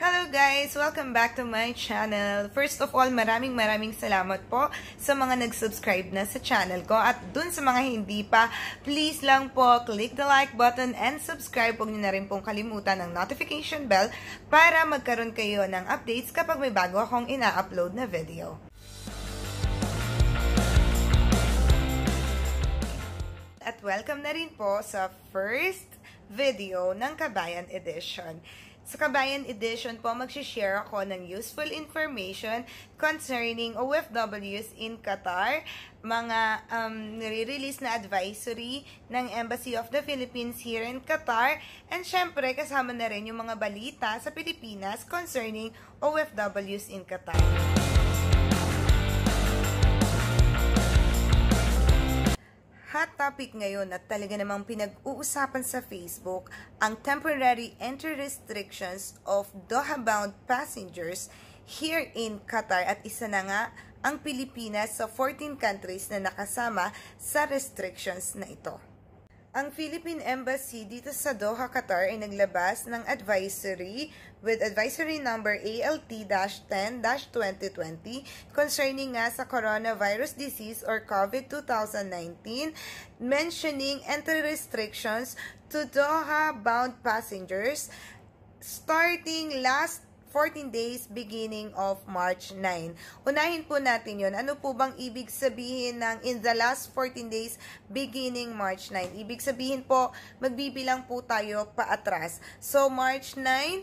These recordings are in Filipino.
Hello guys! Welcome back to my channel. First of all, maraming maraming salamat po sa mga nag-subscribe na sa channel ko. At dun sa mga hindi pa, please lang po, click the like button and subscribe. Huwag niyo na rin pong kalimutan ang notification bell para magkaroon kayo ng updates kapag may bago akong ina-upload na video. At welcome na rin po sa first video ng Kabayan Edition. Sa Kabayan Edition po, magsishare ako ng useful information concerning OFWs in Qatar, mga um, nire-release na advisory ng Embassy of the Philippines here in Qatar, and syempre kasama na rin yung mga balita sa Pilipinas concerning OFWs in Qatar. Hot topic ngayon at talaga namang pinag-uusapan sa Facebook ang temporary entry restrictions of Doha-bound passengers here in Qatar at isa na nga ang Pilipinas sa 14 countries na nakasama sa restrictions na ito ang Philippine Embassy dito sa Doha, Qatar ay naglabas ng advisory with advisory number ALT-10-2020 concerning nga sa coronavirus disease or COVID-2019 mentioning entry restrictions to Doha-bound passengers starting last 14 days beginning of March 9. Unahin po natin yon. Ano po bang ibig sabihin ng in the last 14 days beginning March 9? Ibig sabihin po, magbibilang po tayo paatras. So, March 9,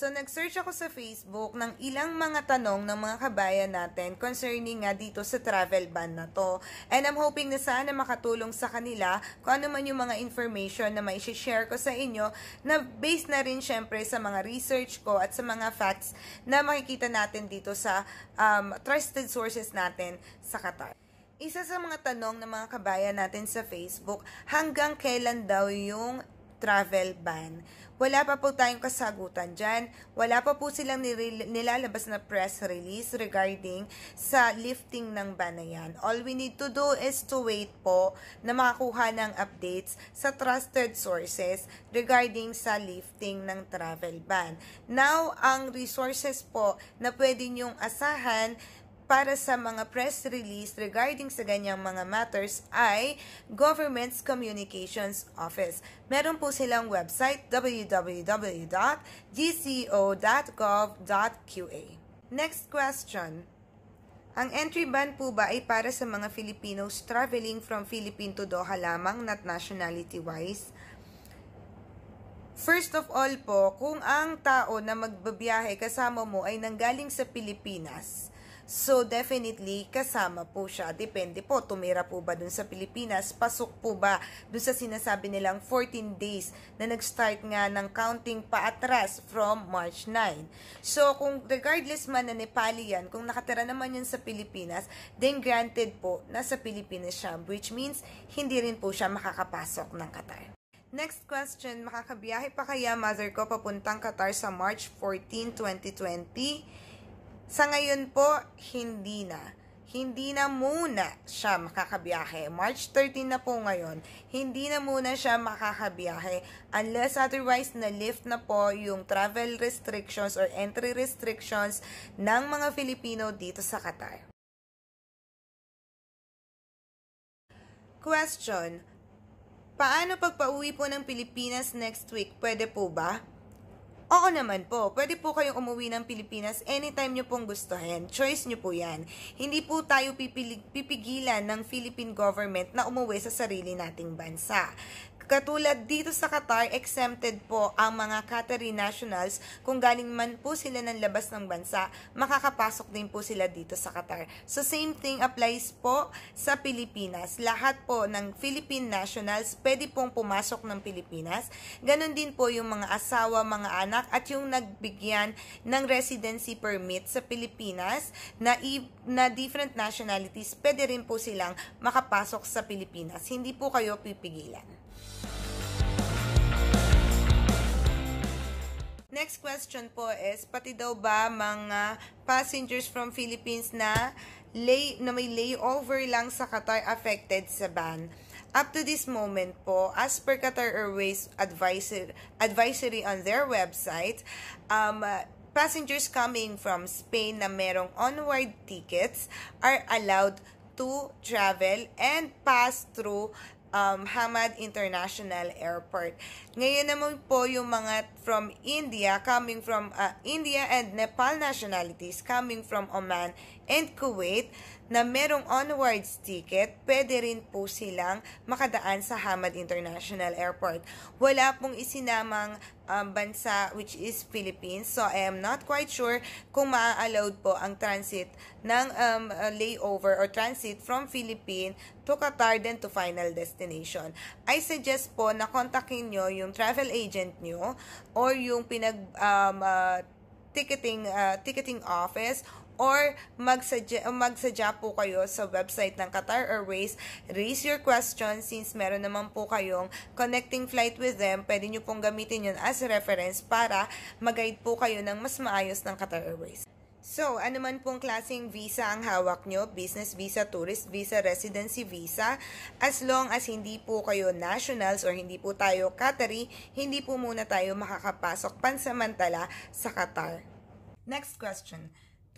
So, nag-search ako sa Facebook ng ilang mga tanong ng mga kabayan natin concerning nga dito sa travel ban na to. And I'm hoping na sana makatulong sa kanila kung ano man yung mga information na share ko sa inyo na based na rin syempre sa mga research ko at sa mga facts na makikita natin dito sa um, trusted sources natin sa Qatar isa sa mga tanong ng mga kabayan natin sa Facebook, hanggang kailan daw yung travel ban. Wala pa po tayong kasagutan dyan. Wala pa po silang nilalabas na press release regarding sa lifting ng ban na yan. All we need to do is to wait po na makakuha ng updates sa trusted sources regarding sa lifting ng travel ban. Now, ang resources po na pwede nyong asahan para sa mga press release regarding sa ganyang mga matters ay Government's Communications Office. Meron po silang website www.gco.gov.qa. Next question. Ang entry ban po ba ay para sa mga Filipinos traveling from Philippine to Doha lamang not nationality-wise? First of all po, kung ang tao na magbabiyahe kasama mo ay nanggaling sa Pilipinas, So definitely kasama po siya. Depende po, tumira po ba dun sa Pilipinas? Pasok po ba dun sa sinasabi nilang 14 days na nag-start nga ng counting paatras from March 9? So kung regardless man na Nepali yan, kung nakatira naman yan sa Pilipinas, then granted po, nasa Pilipinas siya. Which means, hindi rin po siya makakapasok ng Qatar. Next question, makakabiyahe pa kaya mother ko papuntang Qatar sa March 14, 2020? Sa ngayon po, hindi na. Hindi na muna siya makakabiyahe. March 13 na po ngayon, hindi na muna siya makakabiyahe unless otherwise na lift na po yung travel restrictions or entry restrictions ng mga Filipino dito sa Qatar. Question, paano pagpauwi po ng Pilipinas next week? Pwede po ba? Oo naman po, pwede po kayong umuwi ng Pilipinas anytime nyo pong gustuhin. Choice nyo po yan. Hindi po tayo pipilig, pipigilan ng Philippine government na umuwi sa sarili nating bansa. Katulad dito sa Qatar, exempted po ang mga Qatari nationals kung galing man po sila ng labas ng bansa, makakapasok din po sila dito sa Qatar. So same thing applies po sa Pilipinas. Lahat po ng Philippine nationals pwede pong pumasok ng Pilipinas. Ganon din po yung mga asawa, mga anak at yung nagbigyan ng residency permit sa Pilipinas na na different nationalities, pwede rin po silang makapasok sa Pilipinas. Hindi po kayo pipigilan. next question po is, pati daw ba mga passengers from Philippines na, lay, na may layover lang sa Qatar affected sa ban? Up to this moment po, as per Qatar Airways advisory, advisory on their website, um, passengers coming from Spain na merong onward tickets are allowed to travel and pass through um, Hamad International Airport. Ngayon naman po yung mga from India, coming from uh, India and Nepal nationalities, coming from Oman and Kuwait, na merong onwards ticket, pwede rin po silang makadaan sa Hamad International Airport. Wala pong isinamang um, bansa which is Philippines. So I am not quite sure kung maa-allowed po ang transit ng um, uh, layover or transit from Philippines to Qatar then to final destination. I suggest po na kontakin nyo yung travel agent nyo or yung pinag um, uh, ticketing uh, ticketing office or magsadya, magsadya po kayo sa website ng Qatar Airways. Raise your question since meron naman po kayong connecting flight with them. Pwede nyo pong gamitin yun as a reference para mag-guide po kayo ng mas maayos ng Qatar Airways. So, ano man pong klaseng visa ang hawak nyo, business visa, tourist visa, residency visa, as long as hindi po kayo nationals or hindi po tayo Qatari, hindi po muna tayo makakapasok pansamantala sa Qatar. Next question.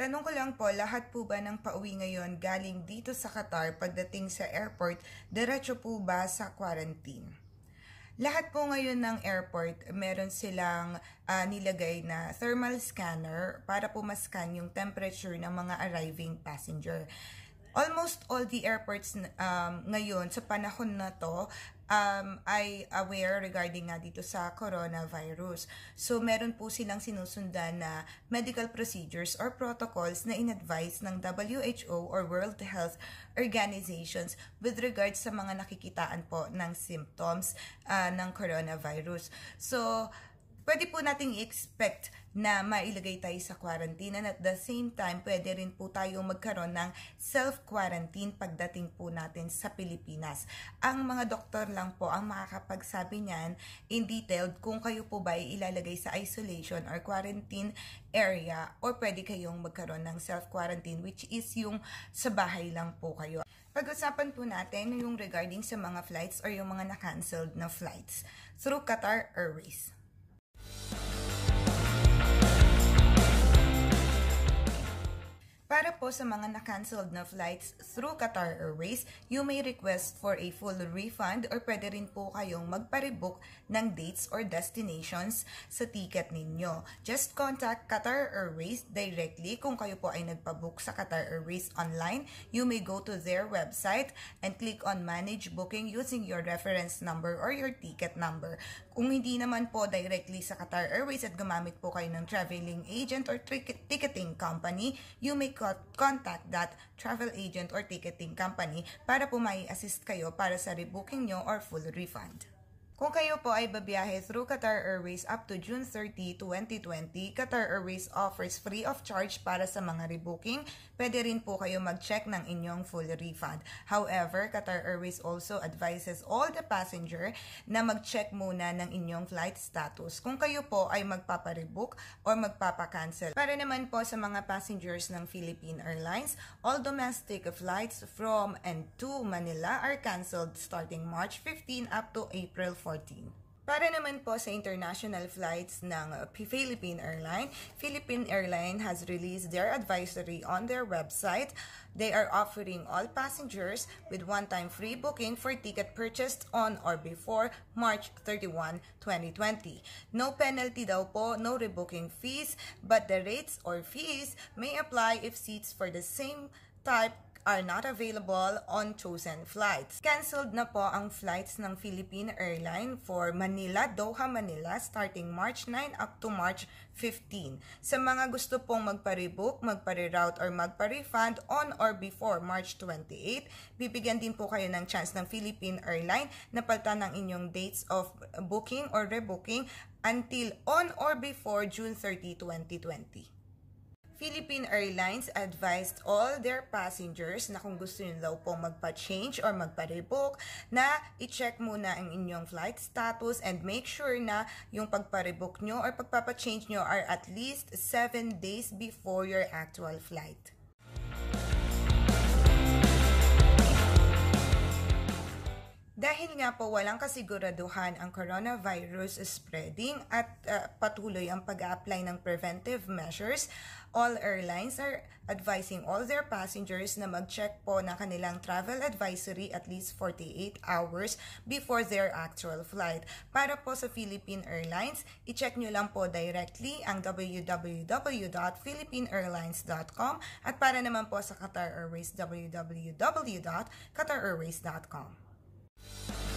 Tanong ko lang po, lahat po ba ng pauwi ngayon galing dito sa Qatar pagdating sa airport, diretso po ba sa quarantine? Lahat po ngayon ng airport, meron silang uh, nilagay na thermal scanner para po mascan yung temperature ng mga arriving passenger almost all the airports um, ngayon sa panahon na to um, ay aware regarding nga dito sa coronavirus. So, meron po silang sinusundan na medical procedures or protocols na in-advise ng WHO or World Health Organizations with regards sa mga nakikitaan po ng symptoms uh, ng coronavirus. So, pwede po nating expect na mailagay tayo sa quarantine and at the same time, pwede rin po tayo magkaroon ng self-quarantine pagdating po natin sa Pilipinas. Ang mga doktor lang po ang makakapagsabi niyan in detailed kung kayo po ba ilalagay sa isolation or quarantine area or pwede kayong magkaroon ng self-quarantine which is yung sa bahay lang po kayo. Pag-usapan po natin yung regarding sa mga flights or yung mga na-cancelled na flights through Qatar Airways. Para po sa mga na-canceled na flights through Qatar Airways, you may request for a full refund or pwede rin po kayong magparebook ng dates or destinations sa ticket ninyo. Just contact Qatar Airways directly kung kayo po ay nagpabook sa Qatar Airways online. You may go to their website and click on Manage Booking using your reference number or your ticket number. Kung hindi naman po directly sa Qatar Airways at gumamit po kayo ng traveling agent or ticketing company, you may contact that travel agent or ticketing company para po may assist kayo para sa rebooking nyo or full refund. Kung kayo po ay babiyahe through Qatar Airways up to June 30, 2020, Qatar Airways offers free of charge para sa mga rebooking. Pwede rin po kayo mag-check ng inyong full refund. However, Qatar Airways also advises all the passenger na mag-check muna ng inyong flight status kung kayo po ay magpapa-rebook or magpapa-cancel. Para naman po sa mga passengers ng Philippine Airlines, all domestic flights from and to Manila are cancelled starting March 15 up to April 14. 2014. Para naman po sa international flights ng uh, Philippine Airline, Philippine Airline has released their advisory on their website. They are offering all passengers with one-time free booking for ticket purchased on or before March 31, 2020. No penalty daw po, no rebooking fees, but the rates or fees may apply if seats for the same type are not available on chosen flights. Canceled na po ang flights ng Philippine Airline for Manila, Doha, Manila starting March 9 up to March 15. Sa mga gusto pong magpa-rebook, magpa-reroute or magpa-refund on or before March 28, bibigyan din po kayo ng chance ng Philippine Airline na paltan ang inyong dates of booking or rebooking until on or before June 30, 2020. Philippine Airlines advised all their passengers na kung gusto nyo daw pong magpa-change or magpa-rebook na i-check muna ang inyong flight status and make sure na yung pagpa-rebook nyo or pagpapa-change nyo are at least 7 days before your actual flight. Dahil nga po walang kasiguraduhan ang coronavirus spreading at uh, patuloy ang pag-apply ng preventive measures, all airlines are advising all their passengers na mag-check po ng kanilang travel advisory at least 48 hours before their actual flight. Para po sa Philippine Airlines, i-check nyo lang po directly ang www.philippineairlines.com at para naman po sa Qatar Airways, www.qatarairways.com. Bye.